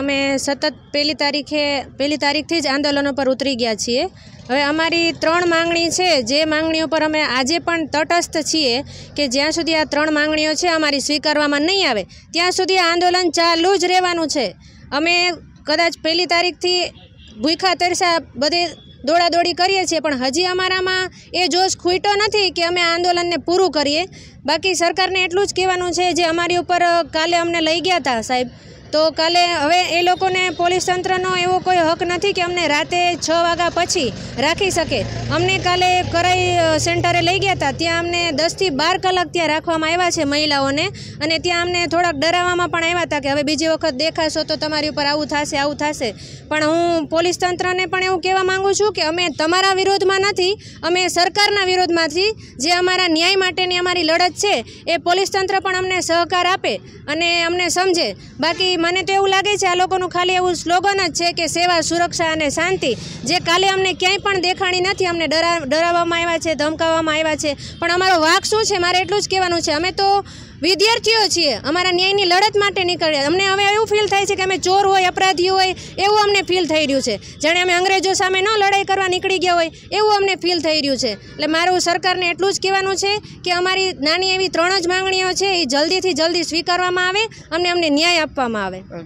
અમે સતત પહેલી તારીખે પહેલી તારીખથી જ આંદોલન ઉપર ઉતરી ગયા છીએ હવે અમારી ત્રણ માંગણી છે જે માંગણીઓ પર અમે આજે પણ તટસ્થ છીએ કે જ્યાં સુધી આ ત્રણ માંગણીઓ છે અમારી સ્વીકારવામાં નહીં આવે ત્યાં સુધી આ આંદોલન ચાલુ જ રહેવાનું છે અમે કદાચ પહેલી તારીખથી ભૂખા તરસા બધે દોડાદોડી કરીએ છીએ પણ હજી અમારામાં એ જોશ ખૂટ્યો નથી કે અમે આંદોલનને પૂરું કરીએ બાકી સરકારને એટલું જ કહેવાનું છે જે અમારી ઉપર કાલે અમને લઈ ગયા હતા સાહેબ તો કાલે હવે એ લોકોને પોલીસ તંત્રનો એવો કોઈ હક નથી કે અમને રાતે છ વાગ્યા પછી રાખી શકે અમને કાલે કરાઈ સેન્ટરે લઈ ગયા હતા ત્યાં અમને દસથી બાર કલાક ત્યાં રાખવામાં આવ્યા છે મહિલાઓને અને ત્યાં અમને થોડાક ડરાવવામાં પણ આવ્યા હતા કે હવે બીજી વખત દેખાશો તો તમારી ઉપર આવું થશે આવું થશે પણ હું પોલીસ તંત્રને પણ એવું કહેવા માગું છું કે અમે તમારા વિરોધમાં નથી અમે સરકારના વિરોધમાંથી જે અમારા ન્યાય માટેની અમારી લડત છે એ પોલીસ તંત્ર પણ અમને સહકાર આપે અને અમને સમજે બાકી મને તો એવું લાગે છે આ લોકોનું ખાલી એવું સ્લોગન જ છે કે સેવા સુરક્ષા અને શાંતિ જે કાલે અમને ક્યાંય પણ દેખાણી નથી અમને ડરા ડરાવવામાં આવ્યા છે ધમકાવવામાં આવ્યા છે પણ અમારો વાક શું છે મારે એટલું જ કહેવાનું છે અમે તો વિદ્યાર્થીઓ છીએ અમારા ન્યાયની લડત માટે નીકળ્યા અમને હવે એવું ફીલ થાય છે કે અમે ચોર હોય અપરાધી હોય એવું અમને ફીલ થઈ રહ્યું છે જાણે અમે અંગ્રેજો સામે ન લડાઈ કરવા નીકળી ગયા હોય એવું અમને ફીલ થઈ રહ્યું છે એટલે મારું સરકારને એટલું જ કહેવાનું છે કે અમારી નાની એવી ત્રણ જ માંગણીઓ છે એ જલ્દીથી જલ્દી સ્વીકારવામાં આવે અમને અમને ન્યાય આપવામાં આવે বলে